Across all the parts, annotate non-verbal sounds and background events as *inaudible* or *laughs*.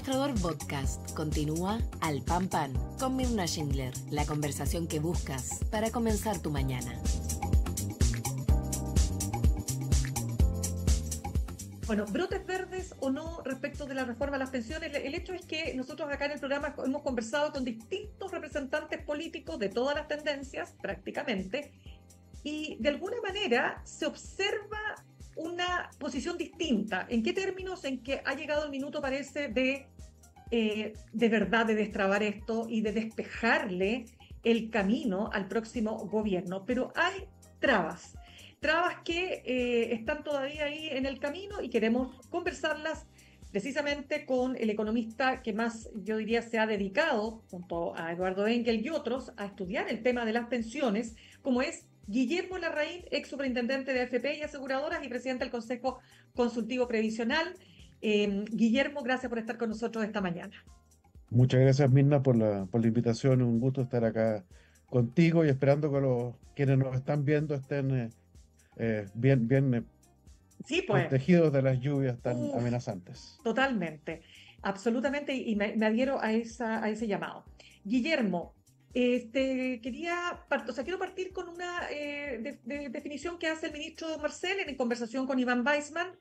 Mostrador Podcast continúa al pan pan con Mirna Schindler, la conversación que buscas para comenzar tu mañana. Bueno, brotes verdes o no respecto de la reforma a las pensiones, el hecho es que nosotros acá en el programa hemos conversado con distintos representantes políticos de todas las tendencias prácticamente y de alguna manera se observa una posición distinta. ¿En qué términos? En que ha llegado el minuto, parece, de eh, de verdad de destrabar esto y de despejarle el camino al próximo gobierno. Pero hay trabas, trabas que eh, están todavía ahí en el camino y queremos conversarlas precisamente con el economista que más, yo diría, se ha dedicado, junto a Eduardo Engel y otros, a estudiar el tema de las pensiones, como es Guillermo Larraín, ex superintendente de AFP y aseguradoras y presidente del Consejo Consultivo Previsional. Eh, Guillermo, gracias por estar con nosotros esta mañana. Muchas gracias, Mirna, por la, invitación. Un gusto estar acá contigo y esperando que los quienes nos están viendo estén eh, eh, bien, pues. protegidos de las lluvias tan amenazantes. Totalmente, absolutamente, y me, adhiero a ese llamado. Guillermo, este, quería, o sea, quiero partir con una eh, definición que hace el ministro Marcel en conversación con Iván Weisman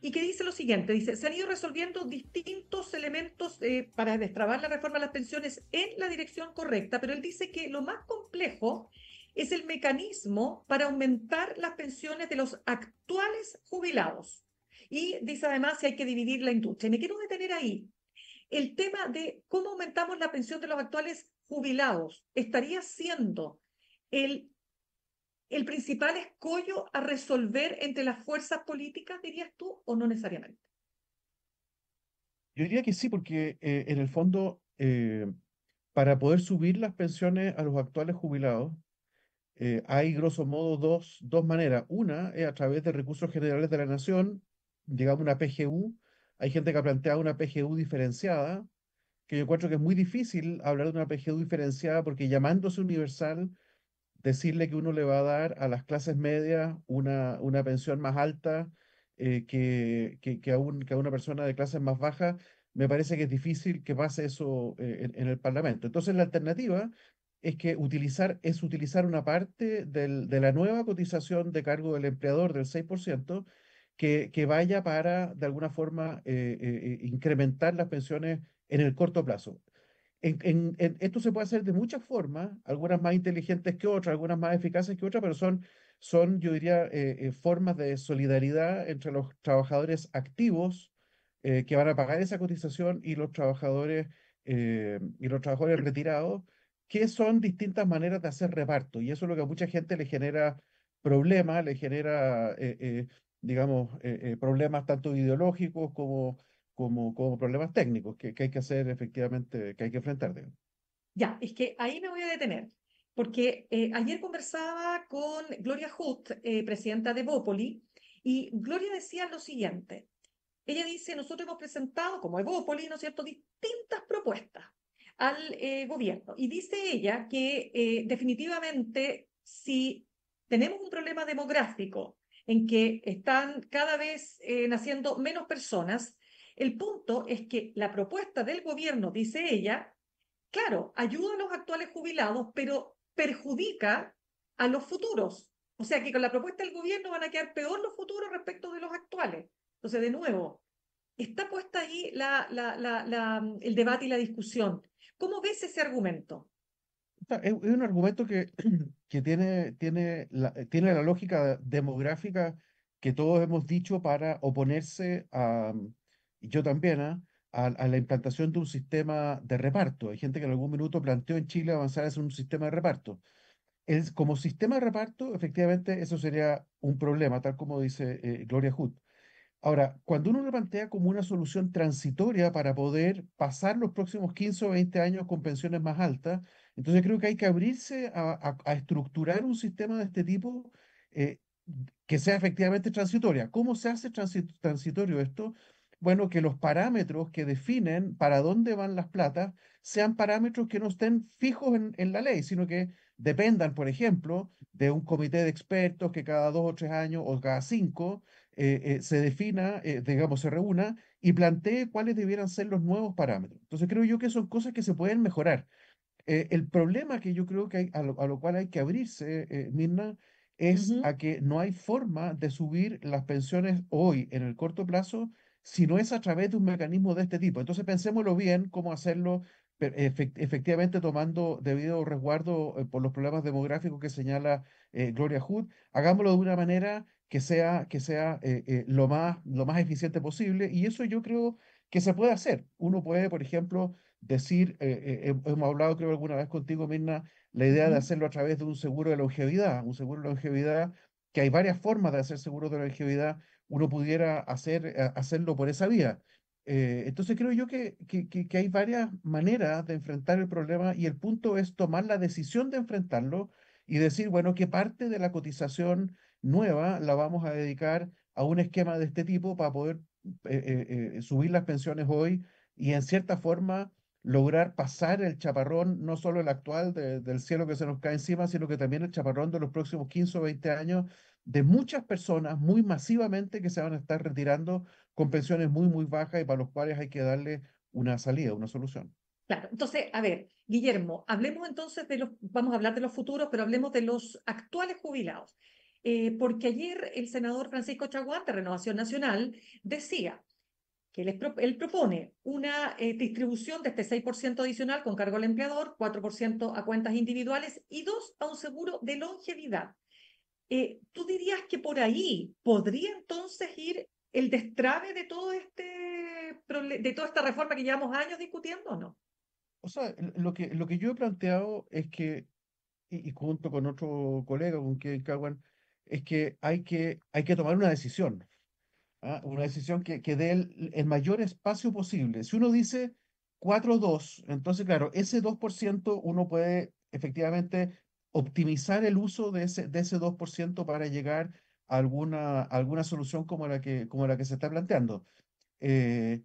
y que dice lo siguiente, dice, se han ido resolviendo distintos elementos eh, para destrabar la reforma de las pensiones en la dirección correcta, pero él dice que lo más complejo es el mecanismo para aumentar las pensiones de los actuales jubilados. Y dice además si hay que dividir la industria. me quiero detener ahí, el tema de cómo aumentamos la pensión de los actuales jubilados estaría siendo el, el principal escollo a resolver entre las fuerzas políticas, dirías tú, o no necesariamente? Yo diría que sí, porque eh, en el fondo, eh, para poder subir las pensiones a los actuales jubilados, eh, hay grosso modo dos, dos maneras. Una es a través de recursos generales de la nación, digamos una PGU, hay gente que ha planteado una PGU diferenciada, que yo encuentro que es muy difícil hablar de una PGU diferenciada porque llamándose universal, decirle que uno le va a dar a las clases medias una, una pensión más alta eh, que, que, a que, a una persona de clases más bajas, me parece que es difícil que pase eso eh, en, el Parlamento. Entonces la alternativa es que utilizar, es utilizar una parte del, de la nueva cotización de cargo del empleador del 6%, que, vaya para, de alguna forma, eh, eh, eh, incrementar las pensiones en el corto plazo. esto se puede hacer de muchas formas, algunas más inteligentes que otras, algunas más eficaces que otras, pero son, son yo diría, formas de solidaridad entre los trabajadores activos que van a pagar esa cotización y los trabajadores, y los trabajadores retirados, que son distintas maneras de hacer reparto. Y eso es lo que a mucha gente le genera problemas, le genera digamos, eh, eh, problemas tanto ideológicos como, como, como problemas técnicos que, que, hay que hacer efectivamente, que hay que enfrentar. Ya, es que ahí me voy a detener, porque eh, ayer conversaba con Gloria Huth presidenta de Bópoli, y Gloria decía lo siguiente. Ella dice, nosotros hemos presentado como Evópoli, ¿no es cierto?, distintas propuestas al gobierno. Y dice ella que definitivamente si tenemos un problema demográfico en que están cada vez eh, naciendo menos personas. El punto es que la propuesta del gobierno, dice ella, claro, ayuda a los actuales jubilados, pero perjudica a los futuros. O sea que con la propuesta del gobierno van a quedar peor los futuros respecto de los actuales. Entonces, de nuevo, está puesta ahí el debate y la discusión. ¿Cómo ves ese argumento? Es, un argumento que, *clears throat* que tiene, tiene, la, eh, tiene la lógica demográfica que todos hemos dicho para oponerse a, mm, y yo también, a, ¿ah? a, la implantación de un sistema de reparto. Hay gente que en algún minuto planteó en Chile avanzar hacia un sistema de reparto. como sistema de reparto, efectivamente, eso sería un problema, tal como dice eh, Gloria Hood. Ahora, cuando uno lo plantea como una solución transitoria para poder pasar los próximos 15 o 20 años con pensiones más altas, entonces creo que hay que abrirse a, estructurar un sistema de este tipo eh, que sea efectivamente transitoria. ¿Cómo se hace transitorio esto? Bueno, que los parámetros que definen para dónde van las platas sean parámetros que no estén fijos en, en la ley, sino que dependan, por ejemplo, de un comité de expertos que cada dos o tres años o cada cinco eh, eh, se defina, eh, digamos, se reúna y plantee cuáles debieran ser los nuevos parámetros. Entonces creo yo que son cosas que se pueden mejorar. el problema que yo creo que hay, a, lo, cual hay que abrirse, Mirna, es a que no hay forma de subir las pensiones hoy en el corto plazo si no es a través de un mecanismo de este tipo. Entonces pensémoslo bien cómo hacerlo efectivamente tomando debido resguardo por los problemas demográficos que señala Gloria Hood, hagámoslo de una manera que sea, que sea eh, eh, lo, más, lo más eficiente posible. Y eso yo creo que se puede hacer. Uno puede, por ejemplo, decir, eh, hemos hablado creo alguna vez contigo, Mirna, la idea de hacerlo a través de un seguro de longevidad, un seguro de longevidad, que hay varias formas de hacer seguro de longevidad, uno pudiera hacer, hacerlo por esa vía. entonces creo yo que, que, que, hay varias maneras de enfrentar el problema y el punto es tomar la decisión de enfrentarlo y decir, bueno, que parte de la cotización nueva la vamos a dedicar a un esquema de este tipo para poder eh, eh, eh, subir las pensiones hoy y en cierta forma lograr pasar el chaparrón, no solo el actual del cielo que se nos cae encima, sino que también el chaparrón de los próximos 15 o 20 años de muchas personas muy masivamente que se van a estar retirando con pensiones muy, muy bajas y para los cuales hay que darle una salida, una solución. Claro, entonces, a ver, Guillermo, hablemos entonces de los, vamos a hablar de los futuros, pero hablemos de los actuales jubilados. Eh, porque ayer el senador Francisco Chaguán de Renovación Nacional decía que él, propone una eh, distribución de este 6% adicional con cargo al empleador, 4% a cuentas individuales y 2 a un seguro de longevidad. Eh, ¿Tú dirías que por ahí podría entonces ir el destrave de todo este de toda esta reforma que llevamos años discutiendo o no? O sea, lo que, lo que yo he planteado es que, y, junto con otro colega, con Kevin Caguan, es que hay que, hay que tomar una decisión, ¿ah? una decisión que, que dé el, mayor espacio posible. Si uno dice 4-2, entonces claro, ese 2% uno puede efectivamente optimizar el uso de ese, de ese 2% para llegar a alguna, alguna solución como la, que, como la que se está planteando. Eh,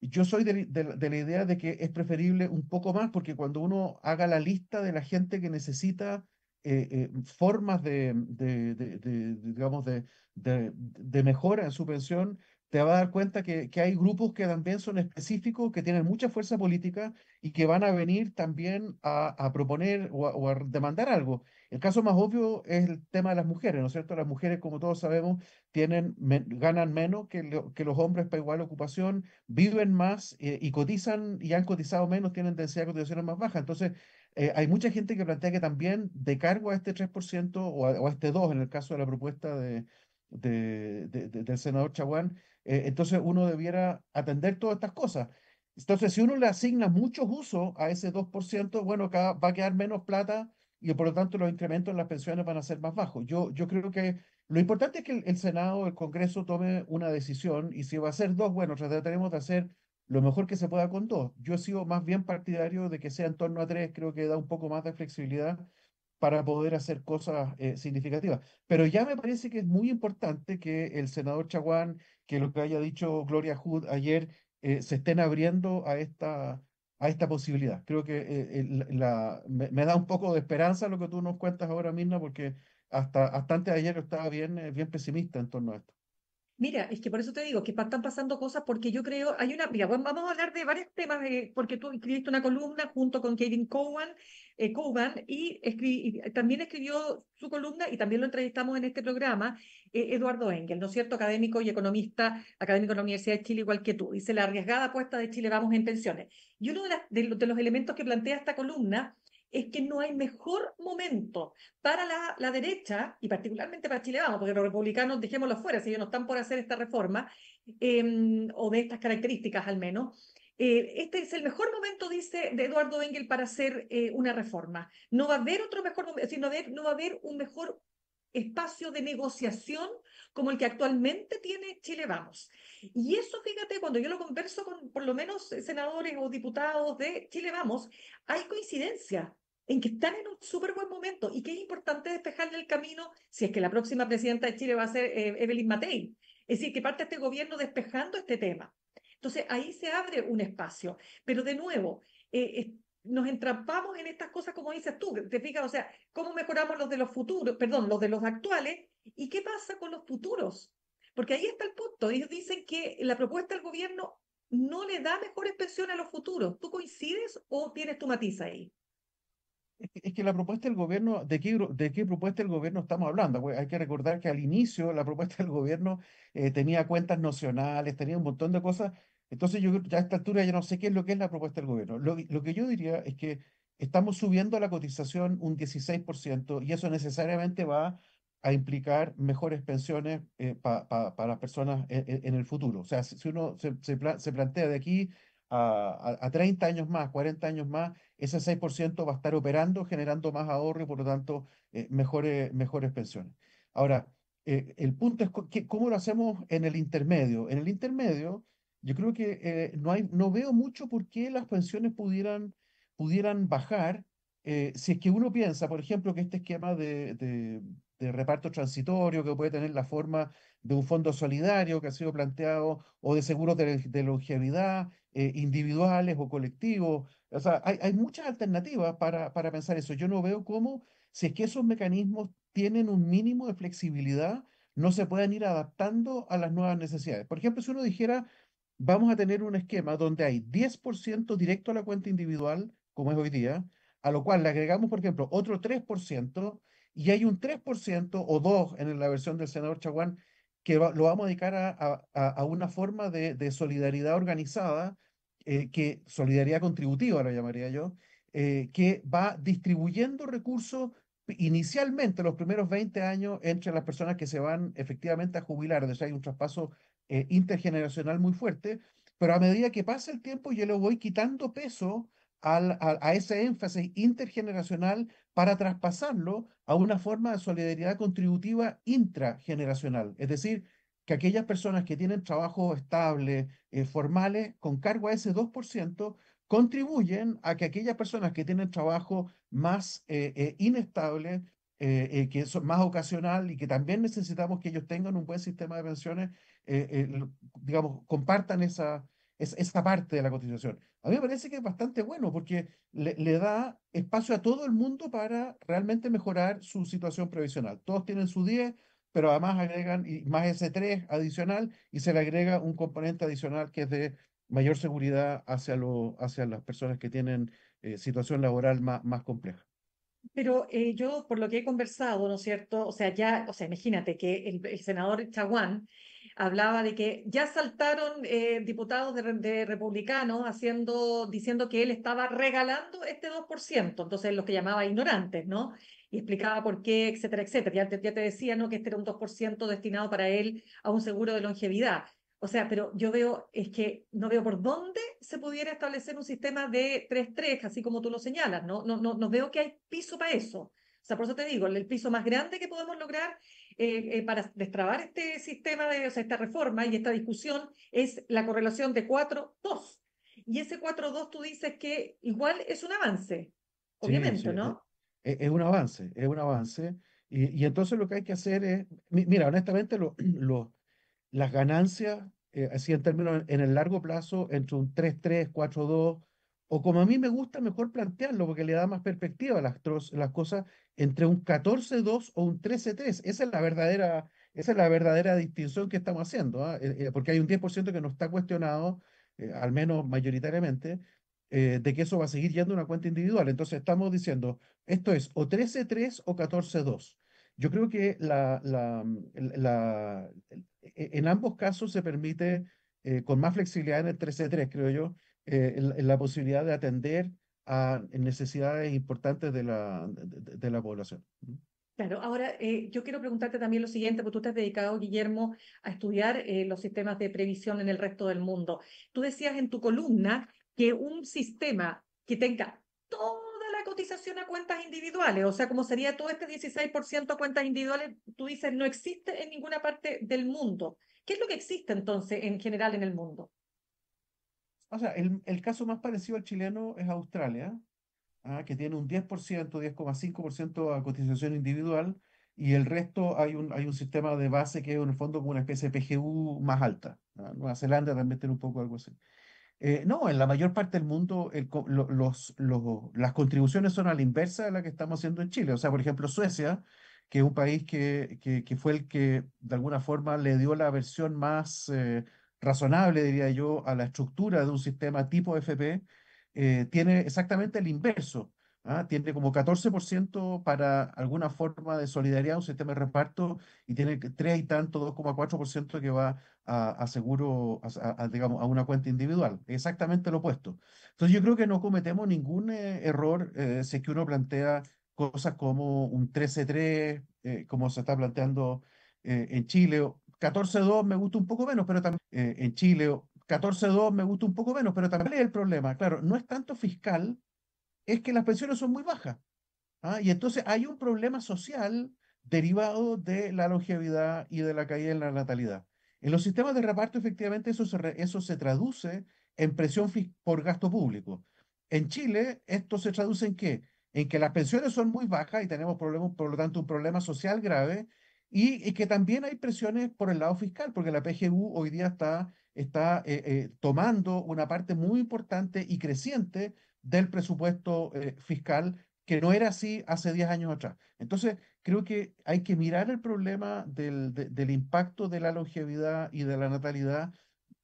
yo soy de, la idea de que es preferible un poco más, porque cuando uno haga la lista de la gente que necesita eh, eh, formas de, de, de, de digamos, de, mejora en su pensión, te va a dar cuenta que, que, hay grupos que también son específicos, que tienen mucha fuerza política y que van a venir también a, a proponer o a, demandar algo. El caso más obvio es el tema de las mujeres, ¿no es cierto? Las mujeres, como todos sabemos, tienen, ganan menos que, que, los hombres para igual ocupación, viven más eh, y cotizan y han cotizado menos, tienen densidad de cotizaciones más baja. Entonces, eh, hay mucha gente que plantea que también de cargo a este 3% o a, o a, este 2% en el caso de la propuesta de, de, del senador Chaguán, eh, entonces uno debiera atender todas estas cosas. Entonces, si uno le asigna muchos usos a ese 2%, bueno, acá va a quedar menos plata y por lo tanto los incrementos en las pensiones van a ser más bajos. Yo, yo creo que lo importante es que el, Senado, el Congreso tome una decisión y si va a ser dos, bueno, trataremos de hacer lo mejor que se pueda con dos. Yo sigo más bien partidario de que sea en torno a tres, creo que da un poco más de flexibilidad para poder hacer cosas eh, significativas. Pero ya me parece que es muy importante que el senador Chaguán, que lo que haya dicho Gloria Hood ayer, eh, se estén abriendo a esta, a esta posibilidad. Creo que eh, me, da un poco de esperanza lo que tú nos cuentas ahora Mirna, porque hasta, hasta antes de ayer estaba bien, bien pesimista en torno a esto. Mira, es que por eso te digo que están pasando cosas porque yo creo, hay una, mira, vamos a hablar de varios temas, eh, porque tú escribiste una columna junto con Kevin Cowan, eh, Cowan y, también escribió su columna y también lo entrevistamos en este programa, eh, Eduardo Engel, ¿no es cierto? Académico y economista, académico de la Universidad de Chile, igual que tú. Dice, la arriesgada apuesta de Chile vamos en pensiones. Y uno de, de los elementos que plantea esta columna es que no hay mejor momento para la, derecha, y particularmente para Chile Vamos, porque los republicanos, dejémoslo fuera, si ellos no están por hacer esta reforma, em, o de estas características al menos, eh, este es el mejor momento, dice Eduardo Engel, para hacer eh, una reforma. No va a haber otro mejor momento, no, no va a haber un mejor espacio de negociación como el que actualmente tiene Chile Vamos. Y eso, fíjate, cuando yo lo converso con por lo menos senadores o diputados de Chile Vamos, hay coincidencia en que están en un súper buen momento y que es importante despejarle el camino si es que la próxima presidenta de Chile va a ser eh, Evelyn Matei. Es decir, que parte este gobierno despejando este tema. Entonces, ahí se abre un espacio. Pero de nuevo, eh, eh, nos entrampamos en estas cosas, como dices tú, te fijas, o sea, cómo mejoramos los de los futuros, perdón, los de los actuales, y qué pasa con los futuros. Porque ahí está el punto. Ellos dicen que la propuesta del gobierno no le da mejores pensiones a los futuros. ¿Tú coincides o tienes tu matiz ahí? es que la propuesta del gobierno, ¿de qué, de qué propuesta del gobierno estamos hablando? Pues, hay que recordar que al inicio la propuesta del gobierno eh, tenía cuentas nacionales, tenía un montón de cosas. Entonces yo ya a esta altura ya no sé qué es lo que es la propuesta del gobierno. Lo, lo que yo diría es que estamos subiendo la cotización un 16% y eso necesariamente va a implicar mejores pensiones eh, para las personas eh, eh, en, el futuro. O sea, si uno se, se plantea de aquí a, 30 años más, 40 años más, ese 6% va a estar operando, generando más ahorro y por lo tanto eh, mejores, pensiones. Ahora, eh, el punto es cómo lo hacemos en el intermedio. En el intermedio, yo creo que eh, no, veo mucho por qué las pensiones pudieran, bajar. si es que uno piensa, por ejemplo, que este esquema de, reparto transitorio que puede tener la forma de un fondo solidario que ha sido planteado o de seguros de, de longevidad, eh, individuales o colectivos. O sea, hay, muchas alternativas para, para, pensar eso. Yo no veo cómo, si es que esos mecanismos tienen un mínimo de flexibilidad, no se pueden ir adaptando a las nuevas necesidades. Por ejemplo, si uno dijera, vamos a tener un esquema donde hay 10% directo a la cuenta individual, como es hoy día, a lo cual le agregamos, por ejemplo, otro 3%, y hay un 3% o 2% en la versión del senador Chaguán que lo vamos a dedicar a, a, una forma de, de solidaridad organizada, eh, que solidaridad contributiva lo llamaría yo, eh, que va distribuyendo recursos inicialmente los primeros 20 años entre las personas que se van efectivamente a jubilar, o sea, hay un traspaso eh, intergeneracional muy fuerte, pero a medida que pasa el tiempo yo le voy quitando peso a, ese énfasis intergeneracional para traspasarlo a una forma de solidaridad contributiva intrageneracional, es decir, que aquellas personas que tienen trabajo estable, eh, formales, con cargo a ese 2%, contribuyen a que aquellas personas que tienen trabajo más eh, eh, inestable, que es más ocasional y que también necesitamos que ellos tengan un buen sistema de pensiones, digamos, compartan esa, esa, parte de la cotización a mí me parece que es bastante bueno porque le, da espacio a todo el mundo para realmente mejorar su situación previsional. Todos tienen su 10, pero además agregan más ese 3 adicional y se le agrega un componente adicional que es de mayor seguridad hacia, hacia las personas que tienen eh, situación laboral más, más compleja. Pero eh, yo, por lo que he conversado, ¿no es cierto? O sea, ya, o sea, imagínate que el, el senador Chaguán hablaba de que ya saltaron eh, diputados de, republicanos haciendo, diciendo que él estaba regalando este 2%, entonces los que llamaba ignorantes, ¿no? Y explicaba por qué, etcétera, etcétera. Ya te, ya te decía, ¿no? Que este era un 2% destinado para él a un seguro de longevidad. O sea, pero yo veo, es que no veo por dónde se pudiera establecer un sistema de 3-3, así como tú lo señalas, ¿no? No, no, no veo que hay piso para eso sea, por eso te digo, el piso más grande que podemos lograr eh, eh, para destrabar este sistema, de, o sea, esta reforma y esta discusión es la correlación de 4-2. Y ese 4-2 tú dices que igual es un avance, obviamente, ¿no? E, e, es, un avance, es un avance. Y, y, entonces lo que hay que hacer es, mira, honestamente, los *clears throat* las ganancias, eh, así en términos en el largo plazo, entre un 3-3, 4-2, o como a mí me gusta mejor plantearlo, porque le da más perspectiva a las, las cosas, entre un 14-2 o un 13-3. Esa es la verdadera, esa es la verdadera distinción que estamos haciendo, ¿ah? eh, eh, porque hay un 10% que no está cuestionado, eh, al menos mayoritariamente, de que eso va a seguir yendo a una cuenta individual. Entonces estamos diciendo, esto es o 13-3 o 14-2. Yo creo que e, e, en ambos casos se permite con más flexibilidad en el 13-3, creo yo, eh, la posibilidad de atender a necesidades importantes de la, de, la población. Claro, ahora eh, yo quiero preguntarte también lo siguiente, porque tú te has dedicado, Guillermo, a estudiar eh, los sistemas de previsión en el resto del mundo. Tú decías en tu columna que un sistema que tenga toda la cotización a cuentas individuales, o sea, como sería todo este 16% a cuentas individuales, tú dices, no existe en ninguna parte del mundo. ¿Qué es lo que existe entonces en general en el mundo? O sea, el, el caso más parecido al chileno es Australia, ¿ah? que tiene un 10%, 10,5% a cotización individual y el resto hay un, hay un sistema de base que es en el fondo como una especie de PGU más alta. ¿ah? Nueva Zelanda también tiene un poco algo así. Eh, no, en la mayor parte del mundo el, los, los, las contribuciones son a la inversa de la que estamos haciendo en Chile. O sea, por ejemplo, Suecia, que es un país que, que, que fue el que de alguna forma le dio la versión más eh, razonable, diría yo, a la estructura de un sistema tipo FP, eh, tiene exactamente el inverso. ¿ah? Tiene como 14% para alguna forma de solidaridad, un sistema de reparto, y tiene 3 y tanto, 2,4% que va a, seguro, a, digamos, a una cuenta individual. Exactamente lo opuesto. Entonces yo creo que no cometemos ningún eh, error eh, si es que uno plantea cosas como un 13-3, como se está planteando en Chile, 14.2% me gusta un poco menos, pero también eh, en Chile 14.2% me gusta un poco menos, pero también es el problema. Claro, no es tanto fiscal, es que las pensiones son muy bajas. ¿ah? Y entonces hay un problema social derivado de la longevidad y de la caída en la natalidad. En los sistemas de reparto, efectivamente, eso se, eso se traduce en presión por gasto público. En Chile, esto se traduce en qué? En que las pensiones son muy bajas y tenemos problemas, por lo tanto, un problema social grave y, que también hay presiones por el lado fiscal, porque la PGU hoy día está, está eh, eh, tomando una parte muy importante y creciente del presupuesto eh, fiscal que no era así hace 10 años atrás. Entonces, creo que hay que mirar el problema del, del impacto de la longevidad y de la natalidad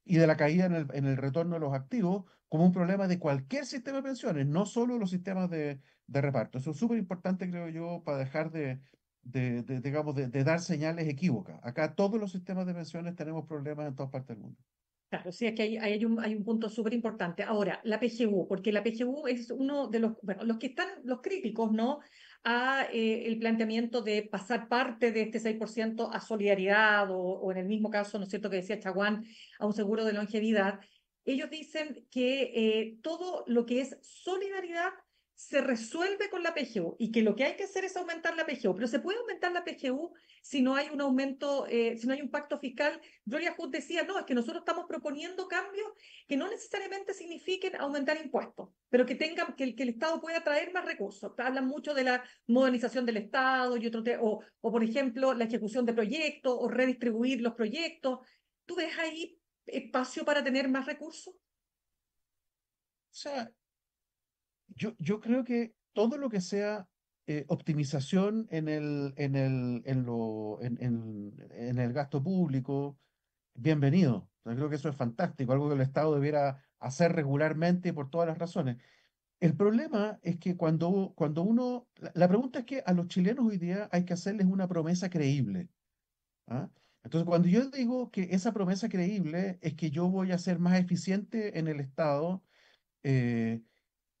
y de la caída en el, en el, retorno de los activos como un problema de cualquier sistema de pensiones, no solo los sistemas de, de reparto. Eso es súper importante, creo yo, para dejar de, de, digamos, de, dar señales equívocas. Acá todos los sistemas de pensiones tenemos problemas en todas partes del mundo. Claro, sí, es que hay, hay, un, hay un punto súper importante. Ahora, la PGU, porque la PGU es uno de los, bueno, los que están, los críticos, ¿no? a eh, el planteamiento de pasar parte de este 6% a solidaridad o, o, en el mismo caso, ¿no es cierto?, que decía Chaguán, a un seguro de longevidad. Ellos dicen que eh, todo lo que es solidaridad se resuelve con la PGU y que lo que hay que hacer es aumentar la PGU, pero se puede aumentar la PGU si no hay un aumento, eh, si no hay un pacto fiscal. Gloria Hood decía, no, es que nosotros estamos proponiendo cambios que no necesariamente signifiquen aumentar impuestos, pero que tengan, que el, que el Estado pueda traer más recursos. Hablan mucho de la modernización del Estado y otro, o, o por ejemplo la ejecución de proyectos o redistribuir los proyectos. ¿Tú ves ahí espacio para tener más recursos? O sea, yo, yo creo que todo lo que sea eh, optimización en el, en, el, en, lo, en, en el gasto público, bienvenido. Yo creo que eso es fantástico, algo que el Estado debiera hacer regularmente por todas las razones. El problema es que cuando, cuando uno, la pregunta es que a los chilenos hoy día hay que hacerles una promesa creíble. ¿ah? Entonces, cuando yo digo que esa promesa creíble es que yo voy a ser más eficiente en el Estado, eh,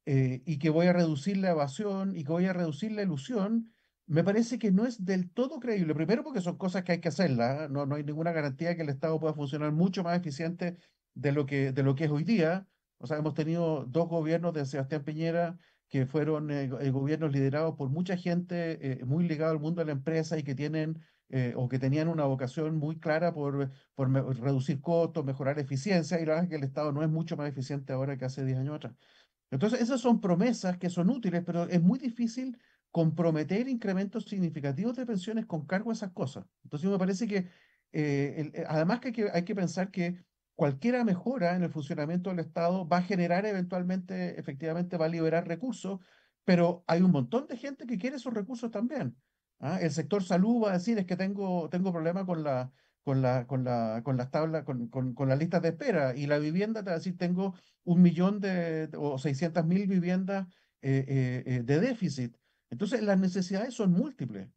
eh, y que voy a reducir la evasión y que voy a reducir la ilusión, me parece que no es del todo creíble. Primero porque son cosas que hay que hacerlas, ¿eh? no, hay ninguna garantía de que el Estado pueda funcionar mucho más eficiente de lo que, de lo que es hoy día. O sea, hemos tenido dos gobiernos de Sebastián Piñera que fueron eh, gobiernos liderados por mucha gente muy ligada al mundo de la empresa y que tienen o que tenían una vocación muy clara por, por reducir costos, mejorar eficiencia, y la verdad es que el Estado no es mucho más eficiente ahora que hace 10 años atrás. Entonces, esas son promesas que son útiles, pero es muy difícil comprometer incrementos significativos de pensiones con cargo a esas cosas. Entonces, me parece que, eh, eh, además que hay, que pensar que cualquiera mejora en el funcionamiento del Estado va a generar eventualmente, efectivamente, va a liberar recursos, pero hay un montón de gente que quiere esos recursos también. ¿ah? El sector salud va a decir es que tengo, tengo problema con la, con, la, con, la, con las tablas, con, con, las listas de espera. Y la vivienda, te tengo un millón de, o 600 mil viviendas eh, eh, eh, de déficit. Entonces, las necesidades son múltiples.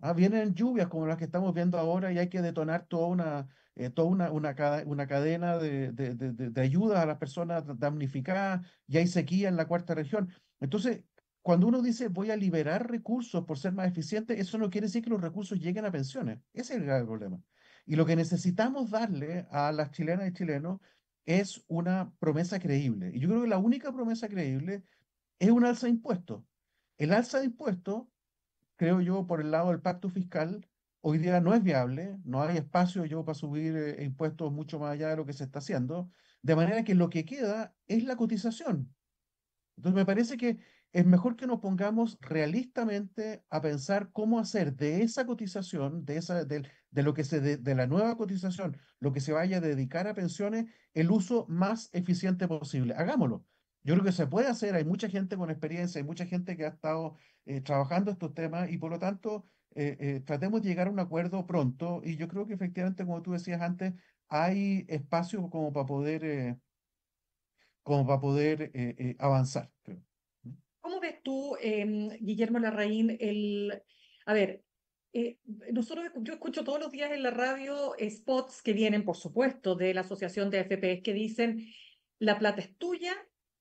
Ah, vienen lluvias como las que estamos viendo ahora y hay que detonar toda una, eh, toda una, una, una cadena de, de, de, de ayudas a las personas damnificadas y hay sequía en la cuarta región. Entonces, cuando uno dice voy a liberar recursos por ser más eficiente, eso no quiere decir que los recursos lleguen a pensiones. Ese es el grave problema. Y lo que necesitamos darle a las chilenas y chilenos es una promesa creíble. Y yo creo que la única promesa creíble es un alza de impuestos. El alza de impuestos, creo yo, por el lado del pacto fiscal, hoy día no es viable, no hay espacio yo para subir eh, impuestos mucho más allá de lo que se está haciendo, de manera que lo que queda es la cotización. Entonces me parece que es mejor que nos pongamos realistamente a pensar cómo hacer de esa cotización, de, lo que se de, la nueva cotización, lo que se vaya a dedicar a pensiones, el uso más eficiente posible. Hagámoslo. Yo creo que se puede hacer, hay mucha gente con experiencia, hay mucha gente que ha estado eh, trabajando estos temas y por lo tanto eh, eh, tratemos de llegar a un acuerdo pronto y yo creo que efectivamente, como tú decías antes, hay espacio como para poder, como poder avanzar. ¿Cómo ves tú, em, Guillermo Larraín, el... A ver, eh, nosotros, yo escucho todos los días en la radio spots que vienen, por supuesto, de la Asociación de FPs que dicen, la plata es tuya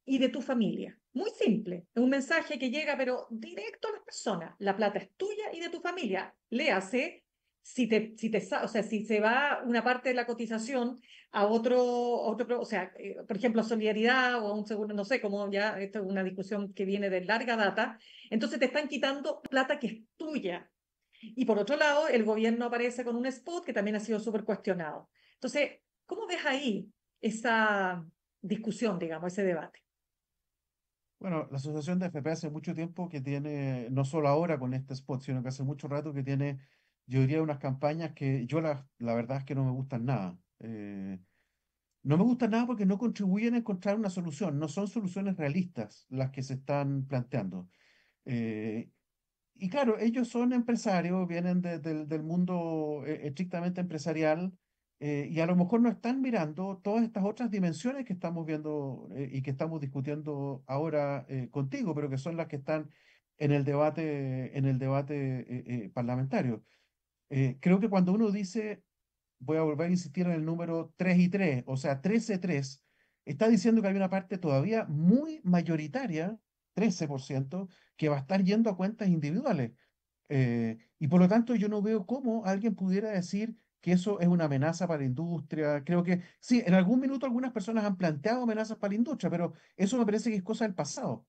y de tu familia. Muy simple, es un mensaje que llega pero directo a las personas. La plata es tuya y de tu familia. Le hace si te, si te, o sea, si se va una parte de la cotización a otro, otro o sea, eh, por ejemplo, a solidaridad o a un seguro, no sé, como ya, esto es una discusión que viene de larga data, entonces te están quitando plata que es tuya. Y por otro lado, el gobierno aparece con un spot que también ha sido súper cuestionado. Entonces, ¿cómo ves ahí esa discusión, digamos, ese debate? Bueno, la Asociación de FP hace mucho tiempo que tiene, no solo ahora con este spot, sino que hace mucho rato que tiene yo diría unas campañas que yo la, la verdad es que no me gustan nada. Eh, no me gustan nada porque no contribuyen a encontrar una solución, no son soluciones realistas las que se están planteando. Eh, y claro, ellos son empresarios, vienen del mundo eh, estrictamente empresarial y a lo mejor no están mirando todas estas otras dimensiones que estamos viendo y que estamos discutiendo ahora contigo, pero que son las que están en el debate, en el debate parlamentario. Eh, creo que cuando uno dice, voy a volver a insistir en el número 3 y 3, o sea, 13-3, está diciendo que hay una parte todavía muy mayoritaria, 13%, que va a estar yendo a cuentas individuales. Eh, y por lo tanto yo no veo cómo alguien pudiera decir que eso es una amenaza para la industria. Creo que sí, en algún minuto algunas personas han planteado amenazas para la industria, pero eso me parece que es cosa del pasado.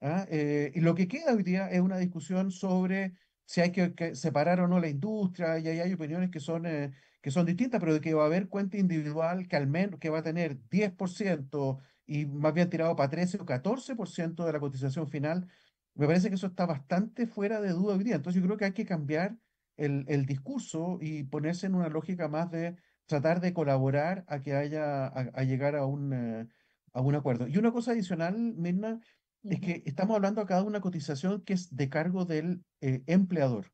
¿ah? Eh, y lo que queda hoy día es una discusión sobre si hay que, separar o no la industria, y ahí hay opiniones que son, eh, que son distintas, pero de que va a haber cuenta individual que al menos que va a tener 10% y más bien tirado para 13 o 14% de la cotización final, me parece que eso está bastante fuera de duda hoy día. Entonces yo creo que hay que cambiar el, discurso y ponerse en una lógica más de tratar de colaborar a que haya, a, llegar a un, eh, a un acuerdo. Y una cosa adicional, Mirna, es que estamos hablando acá de una cotización que es de cargo del eh, empleador.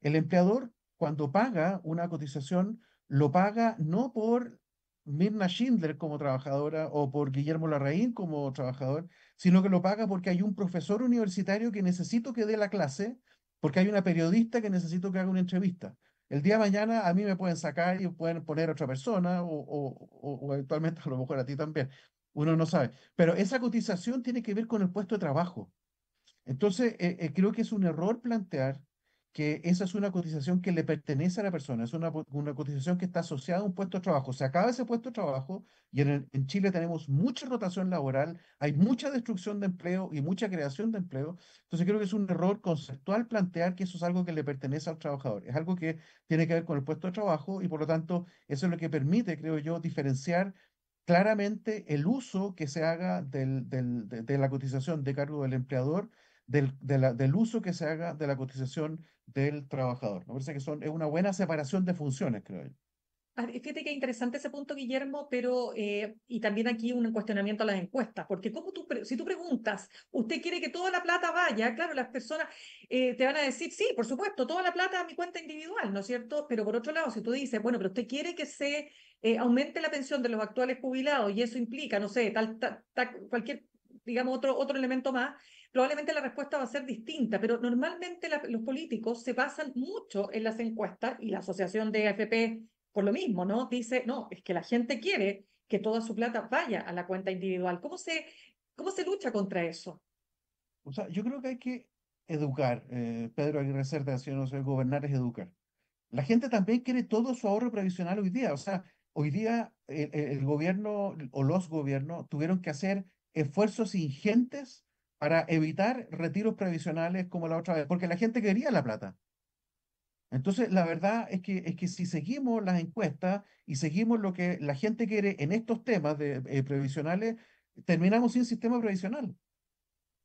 El empleador, cuando paga una cotización, lo paga no por Mirna Schindler como trabajadora o por Guillermo Larraín como trabajador, sino que lo paga porque hay un profesor universitario que necesito que dé la clase, porque hay una periodista que necesito que haga una entrevista. El día de mañana a mí me pueden sacar y pueden poner a otra persona o, o eventualmente a lo mejor a ti también uno no sabe. Pero esa cotización tiene que ver con el puesto de trabajo. Entonces, eh, eh, creo que es un error plantear que esa es una cotización que le pertenece a la persona, es una, cotización que está asociada a un puesto de trabajo. Se acaba ese puesto de trabajo y en, en, Chile tenemos mucha rotación laboral, hay mucha destrucción de empleo y mucha creación de empleo. Entonces creo que es un error conceptual plantear que eso es algo que le pertenece al trabajador, es algo que tiene que ver con el puesto de trabajo y por lo tanto eso es lo que permite, creo yo, diferenciar claramente el uso que se haga de, la cotización de cargo del empleador, del, uso que se haga de la cotización del trabajador. Me parece que son, es una buena separación de funciones, creo yo. Ah, fíjate que interesante ese punto, Guillermo, pero eh, y también aquí un cuestionamiento a las encuestas, porque como tú, si tú preguntas, ¿usted quiere que toda la plata vaya? Claro, las personas eh, te van a decir, sí, por supuesto, toda la plata a mi cuenta individual, ¿no es cierto? Pero por otro lado, si tú dices, bueno, pero usted quiere que se eh, aumente la pensión de los actuales jubilados y eso implica, no sé, tal, cualquier, digamos, otro, otro elemento más, probablemente la respuesta va a ser distinta, pero normalmente los políticos se basan mucho en las encuestas y la asociación de AFP por lo mismo, ¿no? Dice, no, es que la gente quiere que toda su plata vaya a la cuenta individual. ¿Cómo se, cómo se lucha contra eso? O sea, yo creo que hay que educar. Eh, Pedro Aguirre Cerda, si no soy gobernar es educar. La gente también quiere todo su ahorro previsional hoy día. O sea, hoy día eh, eh, el, gobierno o los gobiernos tuvieron que hacer esfuerzos ingentes para evitar retiros previsionales como la otra vez, porque la gente quería la plata. Entonces, la verdad es que, es que si seguimos las encuestas y seguimos lo que la gente quiere en estos temas de, eh, previsionales, terminamos sin sistema previsional.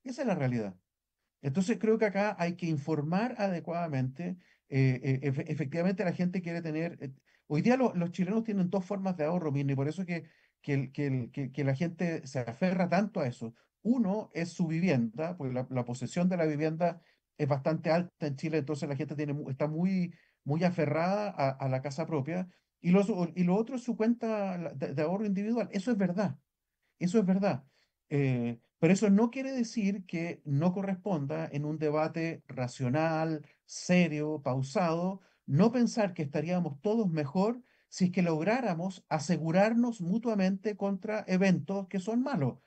Esa es la realidad. Entonces, creo que acá hay que informar adecuadamente. efectivamente, la gente quiere tener Hoy día los chilenos tienen dos formas de ahorro, Mirna, y por eso que, que, la gente se aferra tanto a eso. Uno es su vivienda, porque la, posesión de la vivienda es bastante alta en Chile, entonces la gente tiene, está muy, muy aferrada a, la casa propia. Y lo, y lo otro es su cuenta de, ahorro individual. Eso es verdad. Eso es verdad. Eh, pero eso no quiere decir que no corresponda en un debate racional, serio, pausado, no pensar que estaríamos todos mejor si es que lográramos asegurarnos mutuamente contra eventos que son malos.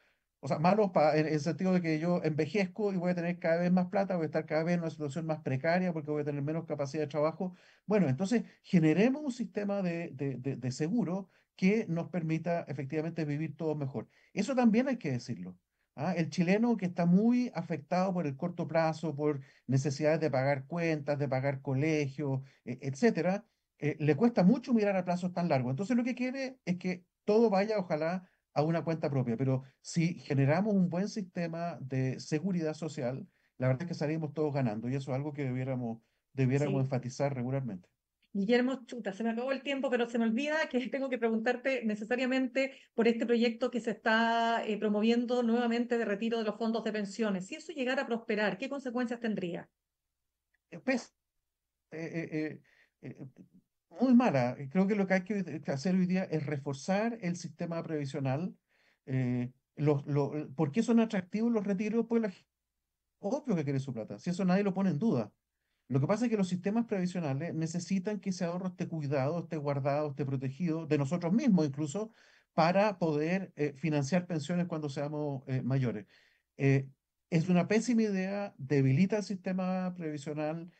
O sea, malos en el sentido de que yo envejezco y voy a tener cada vez más plata, voy a estar cada vez en una situación más precaria porque voy a tener menos capacidad de trabajo. Bueno, entonces generemos un sistema de, de seguro que nos permita efectivamente vivir todos mejor. Eso también hay que decirlo. ¿ah? El chileno que está muy afectado por el corto plazo, por necesidades de pagar cuentas, de pagar colegios, e, etcétera, eh, le cuesta mucho mirar a plazos tan largos. Entonces lo que quiere es que todo vaya, ojalá, a una cuenta propia. Pero si generamos un buen sistema de seguridad social, la verdad es que salimos todos ganando y eso es algo que debiéramos, debiéramos enfatizar regularmente. Guillermo, chuta, se me acabó el tiempo, pero se me olvida que *laughs* tengo que preguntarte necesariamente por este proyecto que se está eh, promoviendo nuevamente de retiro de los fondos de pensiones. Si eso llegara a prosperar, ¿qué consecuencias tendría? Eh, pues, eh, muy mala. Creo que lo que hay que hacer hoy día es reforzar el sistema previsional. ¿Por qué son atractivos los retiros? Pues la, obvio que quiere su plata, si eso nadie lo pone en duda. Lo que pasa es que los sistemas previsionales necesitan que ese ahorro esté cuidado, esté guardado, esté protegido de nosotros mismos incluso para poder eh, financiar pensiones cuando seamos eh, mayores. Eh, es una pésima idea, debilita el sistema previsional,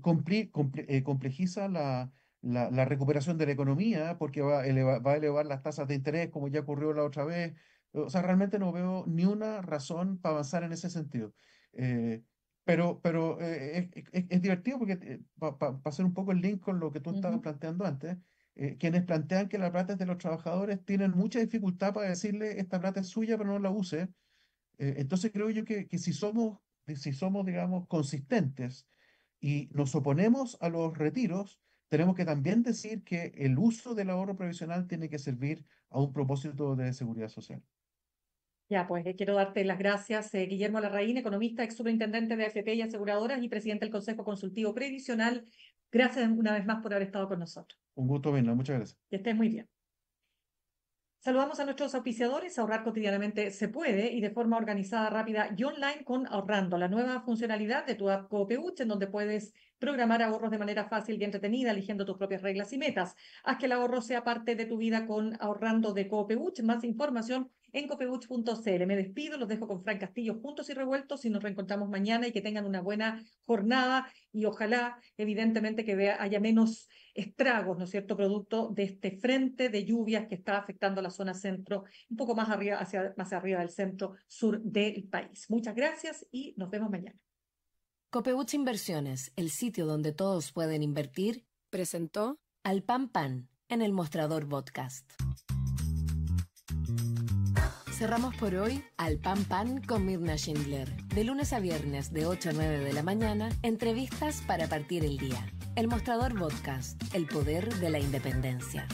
complejiza la, recuperación de la economía porque va a, elevar las tasas de interés como ya ocurrió la otra vez. O sea, realmente no veo ni una razón para avanzar en ese sentido. Pero, pero eh, eh, eh, es, divertido porque, para hacer un poco el link con lo que tú estabas planteando antes, quienes plantean que la plata de los trabajadores tienen mucha dificultad para decirle esta plata es suya, pero no la use. entonces creo yo que, si, somos, si somos, digamos, consistentes y nos oponemos a los retiros, tenemos que también decir que el uso del ahorro previsional tiene que servir a un propósito de seguridad social. Ya, pues eh, quiero darte las gracias, eh, Guillermo Larraín, economista, ex superintendente de AFP y aseguradoras y presidente del Consejo Consultivo Previsional. Gracias una vez más por haber estado con nosotros. Un gusto verlo, muchas gracias. Que estés muy bien. Saludamos a nuestros auspiciadores. Ahorrar cotidianamente se puede y de forma organizada, rápida y online con Ahorrando, la nueva funcionalidad de tu app Coopeuch, en donde puedes programar ahorros de manera fácil y entretenida, eligiendo tus propias reglas y metas. Haz que el ahorro sea parte de tu vida con Ahorrando de Coopeuch. Más información en copeuch.cl. Me despido, los dejo con Frank Castillo juntos y revueltos y nos reencontramos mañana y que tengan una buena jornada y ojalá, evidentemente, que vea, haya menos estragos, ¿no es cierto?, producto de este frente de lluvias que está afectando la zona centro, un poco más arriba, hacia, más arriba del centro sur del país. Muchas gracias y nos vemos mañana. Copebuch Inversiones, el sitio donde todos pueden invertir, presentó al Pan Pan en el Mostrador Podcast. Cerramos por hoy al Pan Pan con Mirna Schindler. De lunes a viernes de 8 a 9 de la mañana, entrevistas para partir el día. El Mostrador Podcast, el poder de la independencia.